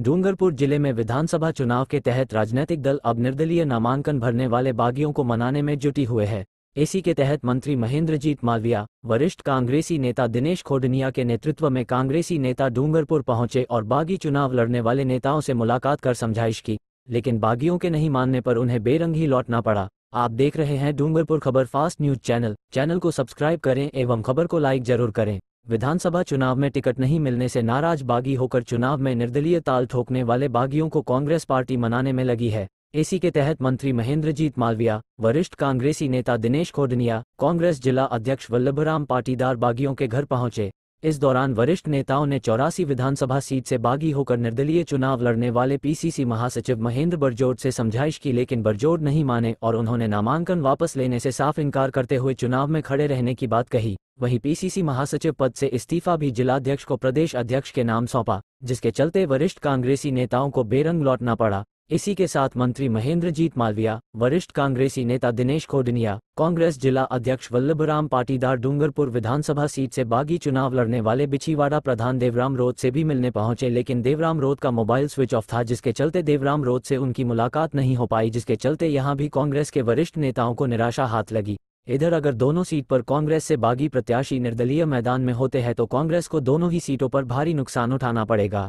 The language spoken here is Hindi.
डूंगरपुर जिले में विधानसभा चुनाव के तहत राजनीतिक दल अब निर्दलीय नामांकन भरने वाले बागियों को मनाने में जुटी हुए हैं इसी के तहत मंत्री महेंद्रजीत मालविया वरिष्ठ कांग्रेसी नेता दिनेश खोडनिया के नेतृत्व में कांग्रेसी नेता डूंगरपुर पहुंचे और बागी चुनाव लड़ने वाले नेताओं से मुलाकात कर समझाइश की लेकिन बागियों के नहीं मानने पर उन्हें बेरंग ही लौटना पड़ा आप देख रहे हैं डूंगरपुर खबर फास्ट न्यूज चैनल चैनल को सब्सक्राइब करें एवं खबर को लाइक जरूर करें विधानसभा चुनाव में टिकट नहीं मिलने से नाराज बागी होकर चुनाव में निर्दलीय ताल ठोकने वाले बागियों को कांग्रेस पार्टी मनाने में लगी है इसी के तहत मंत्री महेंद्रजीत मालविया वरिष्ठ कांग्रेसी नेता दिनेश खोडनिया कांग्रेस जिला अध्यक्ष वल्लभराम पाटीदार बागियों के घर पहुंचे इस दौरान वरिष्ठ नेताओं ने चौरासी विधानसभा सीट से बागी होकर निर्दलीय चुनाव लड़ने वाले पीसीसी महासचिव महेंद्र बरजोड़ से समझाइश की लेकिन बरजोड़ नहीं माने और उन्होंने नामांकन वापस लेने से साफ इनकार करते हुए चुनाव में खड़े रहने की बात कही वहीं पीसीसी महासचिव पद से इस्तीफा भी जिलाध्यक्ष को प्रदेश अध्यक्ष के नाम सौंपा जिसके चलते वरिष्ठ कांग्रेसी नेताओं को बेरंग लौटना पड़ा इसी के साथ मंत्री महेंद्र जीत मालविया वरिष्ठ कांग्रेसी नेता दिनेश खोडनिया कांग्रेस जिला अध्यक्ष वल्लभराम पाटीदार डूंगरपुर विधानसभा सीट से बागी चुनाव लड़ने वाले बिछीवाड़ा प्रधान देवराम रोध से भी मिलने पहुंचे लेकिन देवराम रोध का मोबाइल स्विच ऑफ था जिसके चलते देवराम रोध से उनकी मुलाकात नहीं हो पाई जिसके चलते यहाँ भी कांग्रेस के वरिष्ठ नेताओं को निराशा हाथ लगी इधर अगर दोनों सीट पर कांग्रेस से बागी प्रत्याशी निर्दलीय मैदान में होते हैं तो कांग्रेस को दोनों ही सीटों पर भारी नुकसान उठाना पड़ेगा